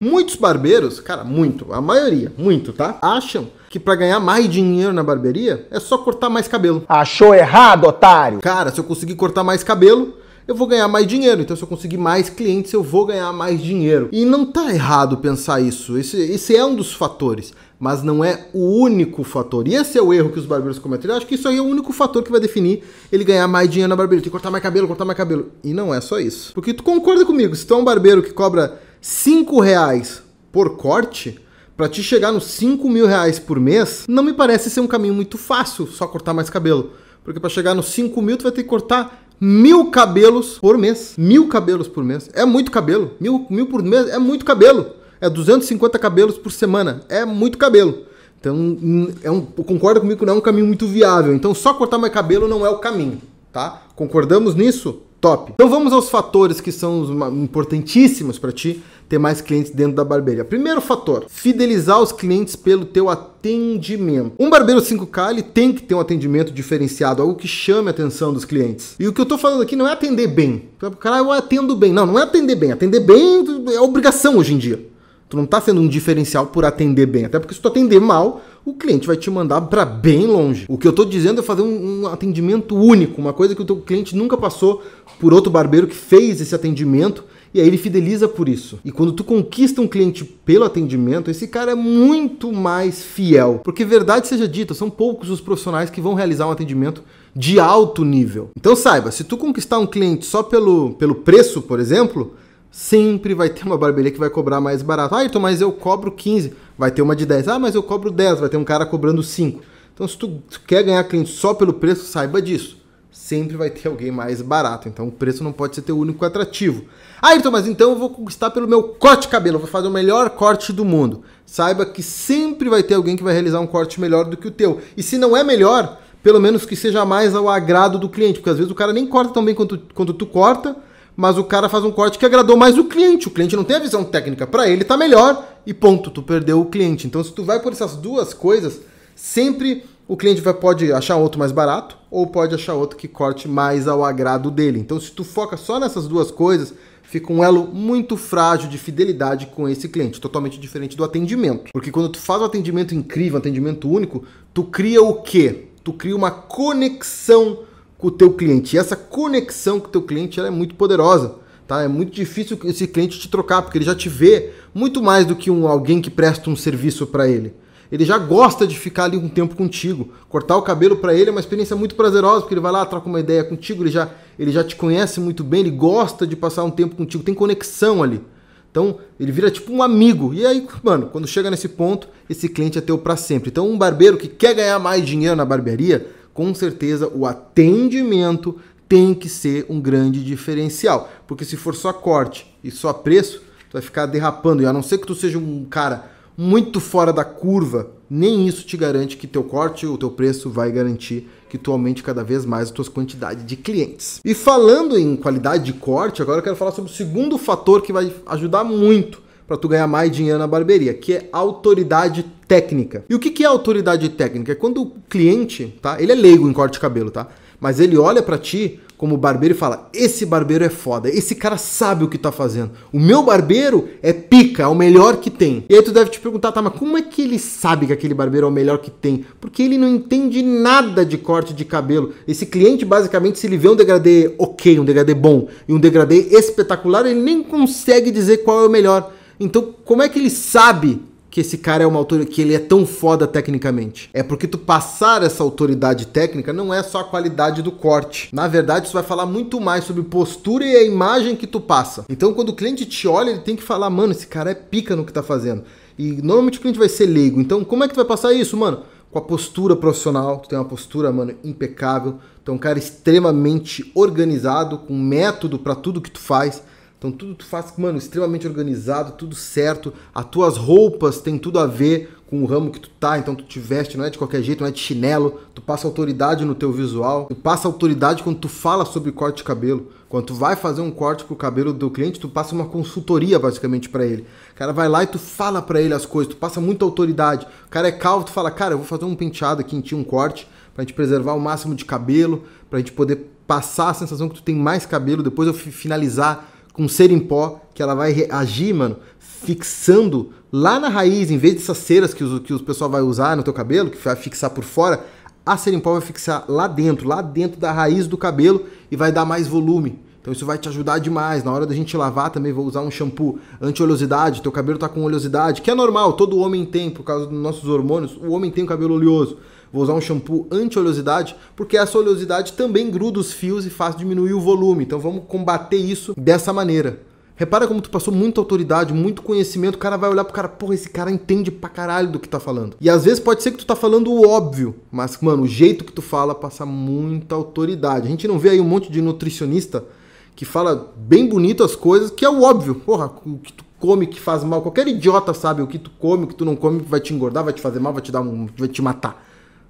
Muitos barbeiros, cara, muito, a maioria, muito, tá? Acham que para ganhar mais dinheiro na barbearia é só cortar mais cabelo. Achou errado, otário? Cara, se eu conseguir cortar mais cabelo, eu vou ganhar mais dinheiro. Então, se eu conseguir mais clientes, eu vou ganhar mais dinheiro. E não tá errado pensar isso. Esse, esse é um dos fatores, mas não é o único fator. E esse é o erro que os barbeiros cometem. Eu acho que isso aí é o único fator que vai definir ele ganhar mais dinheiro na barbearia. Tem que cortar mais cabelo, cortar mais cabelo. E não é só isso. Porque tu concorda comigo, se tu é um barbeiro que cobra 5 reais por corte, para te chegar nos 5 mil reais por mês, não me parece ser um caminho muito fácil só cortar mais cabelo. Porque para chegar nos 5 mil, tu vai ter que cortar mil cabelos por mês. Mil cabelos por mês. É muito cabelo. Mil, mil por mês é muito cabelo. É 250 cabelos por semana. É muito cabelo. Então, hum, é um, concorda comigo que não é um caminho muito viável. Então, só cortar mais cabelo não é o caminho, tá? Concordamos nisso? top. Então vamos aos fatores que são importantíssimos para ti ter mais clientes dentro da barbearia. Primeiro fator, fidelizar os clientes pelo teu atendimento. Um barbeiro 5K ele tem que ter um atendimento diferenciado, algo que chame a atenção dos clientes. E o que eu tô falando aqui não é atender bem. Cara, eu atendo bem. Não, não é atender bem. Atender bem é obrigação hoje em dia. Tu não tá sendo um diferencial por atender bem. Até porque se tu atender mal, o cliente vai te mandar para bem longe. O que eu estou dizendo é fazer um, um, atendimento único, uma coisa que o teu cliente nunca passou por outro barbeiro que fez esse atendimento. E aí ele fideliza por isso. E quando tu conquista um cliente pelo atendimento, esse cara é muito mais fiel. Porque verdade seja dita, são poucos os profissionais que vão realizar um atendimento de alto nível. Então saiba, se tu conquistar um cliente só pelo, pelo preço, por exemplo, Sempre vai ter uma barbearia que vai cobrar mais barato. Ah, então, mas eu cobro 15, vai ter uma de 10. Ah, mas eu cobro 10, vai ter um cara cobrando 5. Então, se tu quer ganhar cliente só pelo preço, saiba disso. Sempre vai ter alguém mais barato. Então, o preço não pode ser teu único atrativo. Ah, então, mas então eu vou conquistar pelo meu corte de cabelo. vou fazer o melhor corte do mundo. Saiba que sempre vai ter alguém que vai realizar um corte melhor do que o teu. E se não é melhor, pelo menos que seja mais ao agrado do cliente. Porque às vezes o cara nem corta tão bem quanto, quanto tu corta mas o cara faz um corte que agradou mais o cliente. O cliente não tem a visão técnica, para ele tá melhor e ponto, tu perdeu o cliente. Então se tu vai por essas duas coisas, sempre o cliente vai, pode achar outro mais barato ou pode achar outro que corte mais ao agrado dele. Então se tu foca só nessas duas coisas, fica um elo muito frágil de fidelidade com esse cliente, totalmente diferente do atendimento. Porque quando tu faz um atendimento incrível, um atendimento único, tu cria o quê? Tu cria uma conexão com o teu cliente. E essa conexão com o teu cliente ela é muito poderosa. Tá? É muito difícil esse cliente te trocar, porque ele já te vê muito mais do que um, alguém que presta um serviço para ele. Ele já gosta de ficar ali um tempo contigo. Cortar o cabelo para ele é uma experiência muito prazerosa, porque ele vai lá, troca uma ideia contigo, ele já, ele já te conhece muito bem, ele gosta de passar um tempo contigo, tem conexão ali. Então, ele vira tipo um amigo. E aí, mano, quando chega nesse ponto, esse cliente é teu para sempre. Então, um barbeiro que quer ganhar mais dinheiro na barbearia, com certeza o atendimento tem que ser um grande diferencial. Porque se for só corte e só preço, tu vai ficar derrapando. E a não ser que tu seja um cara muito fora da curva, nem isso te garante que teu corte ou teu preço vai garantir que tu aumente cada vez mais as tuas quantidades de clientes. E falando em qualidade de corte, agora eu quero falar sobre o segundo fator que vai ajudar muito para tu ganhar mais dinheiro na barbearia, que é autoridade técnica. E o que, que é autoridade técnica? É quando o cliente, tá? Ele é leigo em corte de cabelo, tá? Mas ele olha para ti como barbeiro e fala: esse barbeiro é foda, esse cara sabe o que tá fazendo. O meu barbeiro é pica, é o melhor que tem. E aí tu deve te perguntar, tá, mas como é que ele sabe que aquele barbeiro é o melhor que tem? Porque ele não entende nada de corte de cabelo. Esse cliente, basicamente, se ele vê um degradê ok, um degradê bom e um degradê espetacular, ele nem consegue dizer qual é o melhor então, como é que ele sabe que esse cara é uma autoridade, que ele é tão foda tecnicamente. É porque tu passar essa autoridade técnica não é só a qualidade do corte. Na verdade, isso vai falar muito mais sobre postura e a imagem que tu passa. Então, quando o cliente te olha, ele tem que falar, mano, esse cara é pica no que tá fazendo. E normalmente o cliente vai ser leigo. Então, como é que tu vai passar isso, mano? Com a postura profissional, tu tem uma postura, mano, impecável. Tu é um cara extremamente organizado, com método para tudo que tu faz. Então tudo tu faz, mano, extremamente organizado, tudo certo. As tuas roupas têm tudo a ver com o ramo que tu tá, então tu te veste, não é de qualquer jeito, não é de chinelo. Tu passa autoridade no teu visual. Tu passa autoridade quando tu fala sobre corte de cabelo. Quando tu vai fazer um corte pro cabelo do cliente, tu passa uma consultoria basicamente para ele. O cara vai lá e tu fala para ele as coisas, tu passa muita autoridade. O cara é calvo, tu fala, cara, eu vou fazer um penteado aqui em ti, um corte, pra gente preservar o máximo de cabelo, pra gente poder passar a sensação que tu tem mais cabelo, depois eu finalizar com cera em pó, que ela vai agir, mano, fixando lá na raiz, em vez dessas ceras que, os, que o pessoal vai usar no teu cabelo, que vai fixar por fora, a cera em pó vai fixar lá dentro, lá dentro da raiz do cabelo e vai dar mais volume. Então isso vai te ajudar demais. Na hora da gente lavar também vou usar um shampoo anti-oleosidade. Teu cabelo tá com oleosidade, que é normal, todo homem tem por causa dos nossos hormônios. O homem tem o cabelo oleoso. Vou usar um shampoo anti-oleosidade, porque essa oleosidade também gruda os fios e faz diminuir o volume. Então vamos combater isso dessa maneira. Repara como tu passou muita autoridade, muito conhecimento, o cara vai olhar pro cara, porra, esse cara entende pra caralho do que tá falando. E às vezes pode ser que tu tá falando o óbvio, mas, mano, o jeito que tu fala passa muita autoridade. A gente não vê aí um monte de nutricionista que fala bem bonito as coisas, que é o óbvio. Porra, o que tu come que faz mal, qualquer idiota sabe o que tu come, o que tu não come vai te engordar, vai te fazer mal, vai te dar um, vai te matar.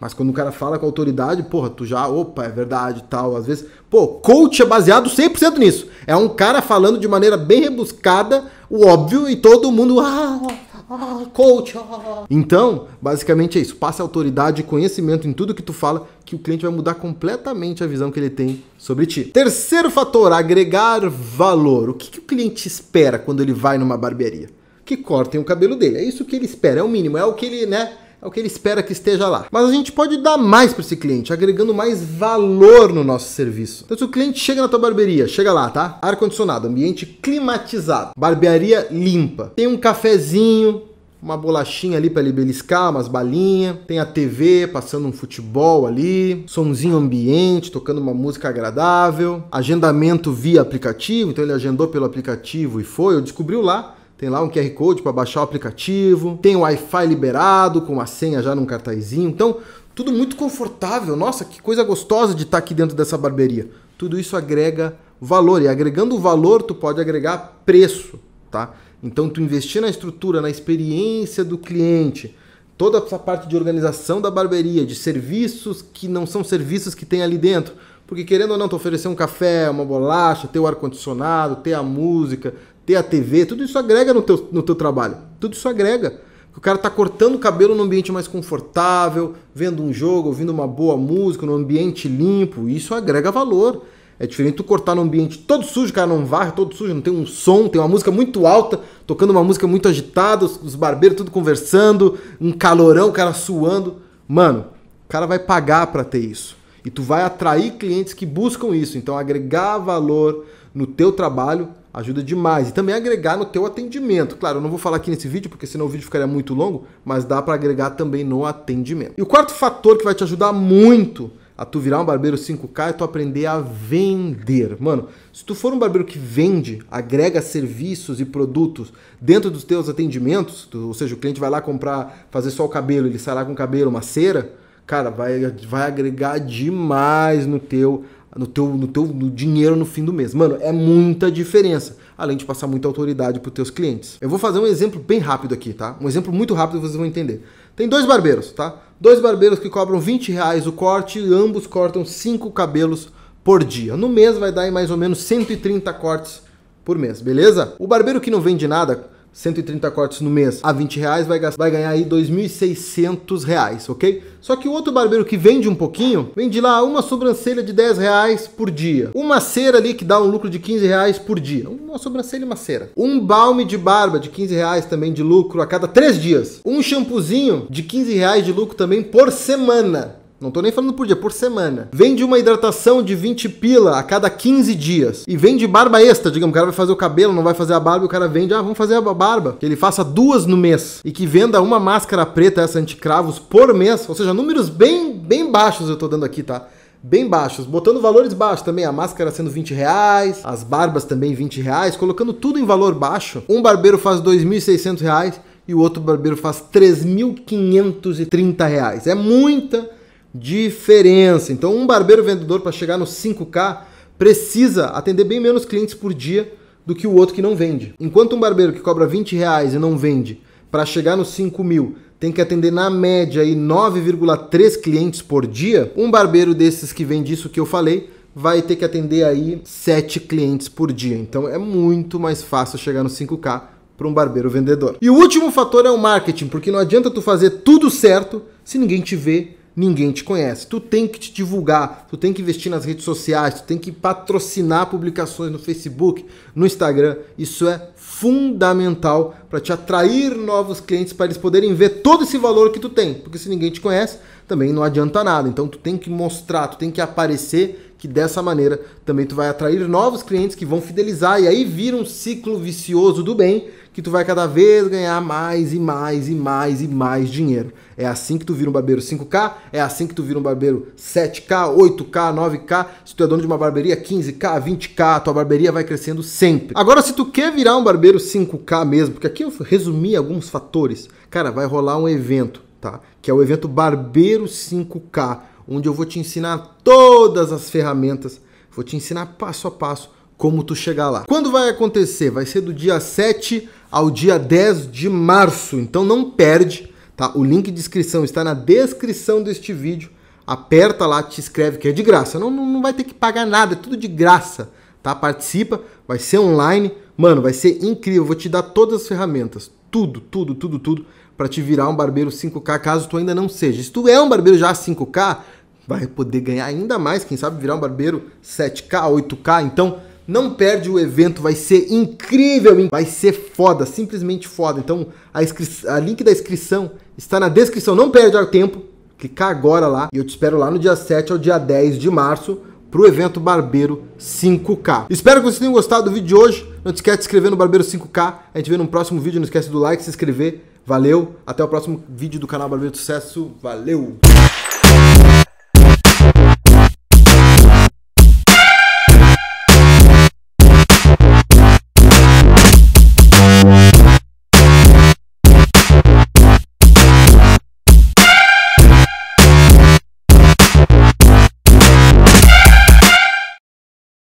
Mas quando o cara fala com autoridade, porra, tu já, opa, é verdade tal. Às vezes, pô, coach é baseado 100% nisso. É um cara falando de maneira bem rebuscada, o óbvio, e todo mundo, ah, ah, ah coach. Ah, ah. Então, basicamente é isso. Passa autoridade e conhecimento em tudo que tu fala, que o cliente vai mudar completamente a visão que ele tem sobre ti. Terceiro fator, agregar valor. O que, que o cliente espera quando ele vai numa barbearia? Que cortem o cabelo dele. É isso que ele espera, é o mínimo, é o que ele, né? é o que ele espera que esteja lá. Mas a gente pode dar mais para esse cliente, agregando mais valor no nosso serviço. Então, se o cliente chega na tua barbearia, chega lá, tá? Ar-condicionado, ambiente climatizado, barbearia limpa, tem um cafezinho, uma bolachinha ali para ele beliscar, umas balinhas, tem a TV passando um futebol ali, somzinho ambiente, tocando uma música agradável, agendamento via aplicativo, então ele agendou pelo aplicativo e foi, eu descobriu lá tem lá um QR Code para baixar o aplicativo, tem o Wi-Fi liberado com a senha já num cartazinho. Então, tudo muito confortável. Nossa, que coisa gostosa de estar tá aqui dentro dessa barbearia. Tudo isso agrega valor e agregando valor tu pode agregar preço, tá? Então tu investir na estrutura, na experiência do cliente, toda essa parte de organização da barbearia, de serviços que não são serviços que tem ali dentro. Porque querendo ou não, tu oferecer um café, uma bolacha, ter o ar-condicionado, ter a música, ter a TV, tudo isso agrega no teu, no teu trabalho. Tudo isso agrega. O cara tá cortando o cabelo num ambiente mais confortável, vendo um jogo, ouvindo uma boa música, num ambiente limpo. Isso agrega valor. É diferente tu cortar num ambiente todo sujo, o cara não varre, todo sujo, não tem um som, tem uma música muito alta, tocando uma música muito agitada, os, barbeiros tudo conversando, um calorão, o cara suando. Mano, o cara vai pagar para ter isso. E tu vai atrair clientes que buscam isso. Então agregar valor no teu trabalho Ajuda demais. E também agregar no teu atendimento. Claro, eu não vou falar aqui nesse vídeo, porque senão o vídeo ficaria muito longo, mas dá para agregar também no atendimento. E o quarto fator que vai te ajudar muito a tu virar um barbeiro 5K é tu aprender a vender. Mano, se tu for um barbeiro que vende, agrega serviços e produtos dentro dos teus atendimentos, tu, ou seja, o cliente vai lá comprar, fazer só o cabelo, ele sai lá com o cabelo, uma cera, cara, vai, vai agregar demais no teu no teu, no teu no dinheiro no fim do mês. Mano, é muita diferença, além de passar muita autoridade para os teus clientes. Eu vou fazer um exemplo bem rápido aqui, tá? Um exemplo muito rápido vocês vão entender. Tem dois barbeiros, tá? Dois barbeiros que cobram 20 reais o corte, e ambos cortam 5 cabelos por dia. No mês vai dar em mais ou menos 130 cortes por mês, beleza? O barbeiro que não vende nada 130 cortes no mês a 20 reais, vai, gastar, vai ganhar aí 2.600 reais, ok? Só que o outro barbeiro que vende um pouquinho, vende lá uma sobrancelha de 10 reais por dia. Uma cera ali que dá um lucro de 15 reais por dia. Uma sobrancelha e uma cera. Um balme de barba de 15 reais também de lucro a cada 3 dias. Um shampoozinho de 15 reais de lucro também por semana. Não tô nem falando por dia, por semana. Vende uma hidratação de 20 pila a cada 15 dias. E vende barba extra. Digamos, o cara vai fazer o cabelo, não vai fazer a barba, e o cara vende, ah, vamos fazer a barba. Que ele faça duas no mês. E que venda uma máscara preta, essa anticravos, por mês. Ou seja, números bem, bem baixos eu tô dando aqui, tá? bem baixos, botando valores baixos também, a máscara sendo 20 reais, as barbas também 20 reais, colocando tudo em valor baixo. Um barbeiro faz 2.600 reais e o outro barbeiro faz 3.530 reais. É muita diferença. Então, um barbeiro vendedor para chegar nos 5K precisa atender bem menos clientes por dia do que o outro que não vende. Enquanto um barbeiro que cobra 20 reais e não vende para chegar nos 5 mil tem que atender na média 9,3 clientes por dia, um barbeiro desses que vende isso que eu falei vai ter que atender aí 7 clientes por dia. Então é muito mais fácil chegar nos 5K para um barbeiro vendedor. E o último fator é o marketing, porque não adianta tu fazer tudo certo se ninguém te vê, ninguém te conhece. Tu tem que te divulgar, tu tem que investir nas redes sociais, tu tem que patrocinar publicações no Facebook, no Instagram. Isso é fundamental para te atrair novos clientes, para eles poderem ver todo esse valor que tu tem. Porque se ninguém te conhece, também não adianta nada. Então tu tem que mostrar, tu tem que aparecer que dessa maneira também tu vai atrair novos clientes que vão fidelizar e aí vira um ciclo vicioso do bem que tu vai cada vez ganhar mais e mais e mais e mais dinheiro. É assim que tu vira um barbeiro 5K, é assim que tu vira um barbeiro 7K, 8K, 9K. Se tu é dono de uma barbearia 15K, 20K, tua barbearia vai crescendo sempre. Agora, se tu quer virar um barbeiro 5K mesmo, porque aqui eu resumi alguns fatores, cara, vai rolar um evento, tá? Que é o evento Barbeiro 5K, onde eu vou te ensinar todas as ferramentas, vou te ensinar passo a passo como tu chegar lá. Quando vai acontecer? Vai ser do dia 7 ao dia 10 de março. Então não perde, tá? O link de inscrição está na descrição deste vídeo. Aperta lá, te inscreve que é de graça. Não, não, não vai ter que pagar nada, é tudo de graça, tá? Participa, vai ser online. Mano, vai ser incrível. Vou te dar todas as ferramentas, tudo, tudo, tudo, tudo para te virar um barbeiro 5K, caso tu ainda não seja. Se tu é um barbeiro já 5K, vai poder ganhar ainda mais, quem sabe virar um barbeiro 7K, 8K. Então, não perde o evento, vai ser incrível, vai ser foda, simplesmente foda. Então, a, a link da inscrição está na descrição, não perde o tempo. Clicar agora lá e eu te espero lá no dia 7 ao dia 10 de março para o evento Barbeiro 5K. Espero que vocês tenham gostado do vídeo de hoje. Não esquece de se inscrever no Barbeiro 5K. A gente vê no próximo vídeo. Não esquece do like, se inscrever. Valeu. Até o próximo vídeo do canal Barbeiro do Sucesso. Valeu.